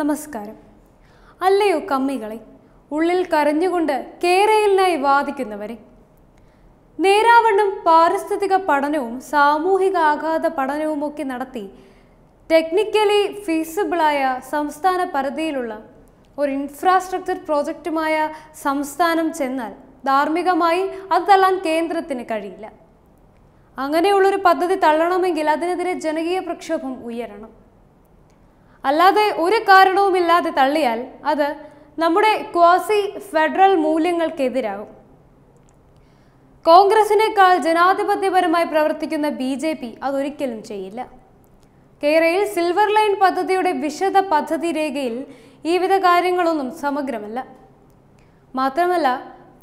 നമസ്കാരം അല്ലയോ കമ്മികളെ ഉള്ളിൽ കരഞ്ഞുകൊണ്ട് കേരയിലിനായി വാദിക്കുന്നവരെ നേരാവണ്ണം പാരിസ്ഥിതിക പഠനവും സാമൂഹിക ആഘാത പഠനവും ഒക്കെ നടത്തി ടെക്നിക്കലി ഫീസിബിളായ സംസ്ഥാന പരിധിയിലുള്ള ഒരു ഇൻഫ്രാസ്ട്രക്ചർ പ്രോജക്റ്റുമായ സംസ്ഥാനം ചെന്നാൽ ധാർമ്മികമായി അത് തള്ളാൻ കേന്ദ്രത്തിന് കഴിയില്ല അങ്ങനെയുള്ളൊരു പദ്ധതി തള്ളണമെങ്കിൽ അതിനെതിരെ ജനകീയ പ്രക്ഷോഭം ഉയരണം അല്ലാതെ ഒരു കാരണവുമില്ലാതെ തള്ളിയാൽ അത് നമ്മുടെ ക്വാസി ഫെഡറൽ മൂല്യങ്ങൾക്കെതിരാകും കോൺഗ്രസിനേക്കാൾ ജനാധിപത്യപരമായി പ്രവർത്തിക്കുന്ന ബി ജെ പി അതൊരിക്കലും ചെയ്യില്ല കേരളയിൽ സിൽവർ ലൈൻ പദ്ധതിയുടെ വിശദ പദ്ധതി രേഖയിൽ ഈ വിധ കാര്യങ്ങളൊന്നും സമഗ്രമല്ല മാത്രമല്ല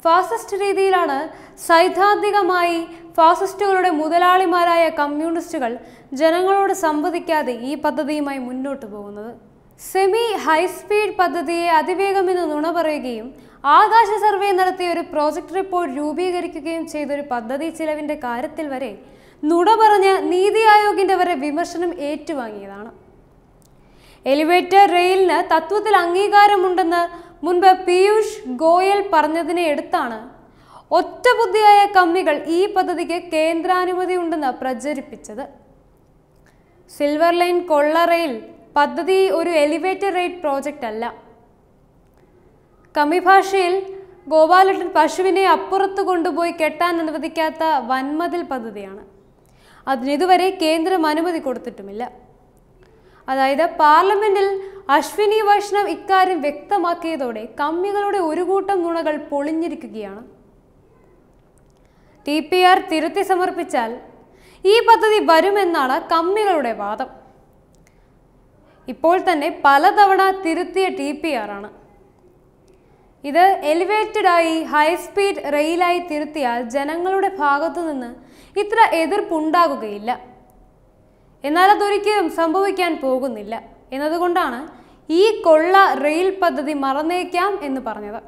ഫാസിസ്റ്റ് രീതിയിലാണ് സൈദ്ധാന്തികമായി ഫാസിസ്റ്റുകളുടെ മുതലാളിമാരായ കമ്മ്യൂണിസ്റ്റുകൾ ജനങ്ങളോട് സംവദിക്കാതെ ഈ പദ്ധതിയുമായി മുന്നോട്ട് പോകുന്നത് സെമി ഹൈസ്പീഡ് പദ്ധതിയെ അതിവേഗം എന്ന് നുണ പറയുകയും ആകാശ സർവേ നടത്തിയ ഒരു പ്രോജക്റ്റ് റിപ്പോർട്ട് രൂപീകരിക്കുകയും ചെയ്തൊരു പദ്ധതി ചിലവിൻ്റെ കാര്യത്തിൽ വരെ നുണ പറഞ്ഞ് നീതി ആയോഗിൻ്റെ വരെ വിമർശനം ഏറ്റുവാങ്ങിയതാണ് എലിവേറ്റർ റെയിലിന് തത്വത്തിൽ അംഗീകാരമുണ്ടെന്ന് മുൻപ് പീയൂഷ് ഗോയൽ പറഞ്ഞതിനെ എടുത്താണ് ഒറ്റബുദ്ധിയായ കമ്മികൾ ഈ പദ്ധതിക്ക് കേന്ദ്രാനുമതി ഉണ്ടെന്ന് പ്രചരിപ്പിച്ചത് സിൽവർ ലൈൻ കൊള്ള റെയിൽ പദ്ധതി ഒരു എലിവേറ്റർ റെയിൽ പ്രോജക്റ്റ് അല്ല കമ്മി ഭാഷയിൽ ഗോപാലട്ടൻ പശുവിനെ അപ്പുറത്ത് കൊണ്ടുപോയി കെട്ടാൻ അനുവദിക്കാത്ത വൻമതിൽ പദ്ധതിയാണ് അതിനിതുവരെ കേന്ദ്രം അനുമതി കൊടുത്തിട്ടുമില്ല അതായത് പാർലമെന്റിൽ അശ്വിനി വൈഷ്ണവ് ഇക്കാര്യം വ്യക്തമാക്കിയതോടെ കമ്മികളുടെ ഒരു കൂട്ടം നുണകൾ പൊളിഞ്ഞിരിക്കുകയാണ് ടി പി ആർ തിരുത്തി സമർപ്പിച്ചാൽ ഈ പദ്ധതി വരുമെന്നാണ് കമ്മികളുടെ വാദം ഇപ്പോൾ തന്നെ പലതവണ തിരുത്തിയ ടി പി ആണ് ഇത് എലിവേറ്റഡായി ഹൈസ്പീഡ് റെയിലായി തിരുത്തിയാൽ ജനങ്ങളുടെ ഭാഗത്തുനിന്ന് ഇത്ര എതിർപ്പുണ്ടാകുകയില്ല എന്നാൽ അതൊരിക്കലും സംഭവിക്കാൻ പോകുന്നില്ല എന്നതുകൊണ്ടാണ് ഈ കൊള്ള റെയിൽ പദ്ധതി മറന്നേക്കാം എന്ന് പറഞ്ഞത്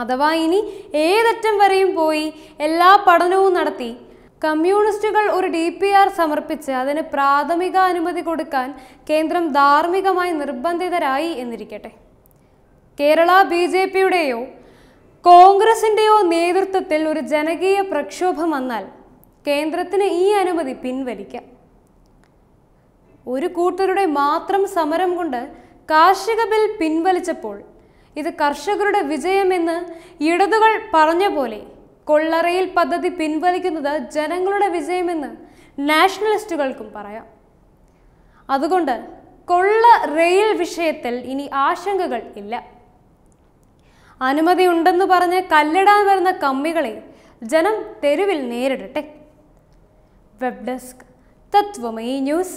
അഥവാ ഇനി ഏതറ്റം വരെയും പോയി എല്ലാ പഠനവും നടത്തി കമ്മ്യൂണിസ്റ്റുകൾ ഒരു ഡി പി ആർ സമർപ്പിച്ച് അതിന് പ്രാഥമിക അനുമതി കൊടുക്കാൻ കേന്ദ്രം ധാർമ്മികമായി നിർബന്ധിതരായി എന്നിരിക്കട്ടെ കേരള ബി ജെ പിയുടെയോ കോൺഗ്രസിൻ്റെയോ നേതൃത്വത്തിൽ ഒരു ജനകീയ പ്രക്ഷോഭം വന്നാൽ കേന്ദ്രത്തിന് ഈ അനുമതി പിൻവലിക്കാം ഒരു കൂട്ടരുടെ മാത്രം സമരം കൊണ്ട് കാർഷിക ബിൽ പിൻവലിച്ചപ്പോൾ ഇത് കർഷകരുടെ വിജയമെന്ന് ഇടതുകൾ പറഞ്ഞ പോലെ കൊള്ളറയിൽ പദ്ധതി പിൻവലിക്കുന്നത് ജനങ്ങളുടെ വിജയമെന്ന് നാഷണലിസ്റ്റുകൾക്കും പറയാം അതുകൊണ്ട് കൊള്ള റെയിൽ വിഷയത്തിൽ ഇനി ആശങ്കകൾ ഇല്ല അനുമതി ഉണ്ടെന്ന് പറഞ്ഞ് കല്ലിടാൻ വരുന്ന കമ്മികളെ ജനം തെരുവിൽ നേരിടട്ടെ വെബ് ഡെസ്ക് തത്വമയി ന്യൂസ്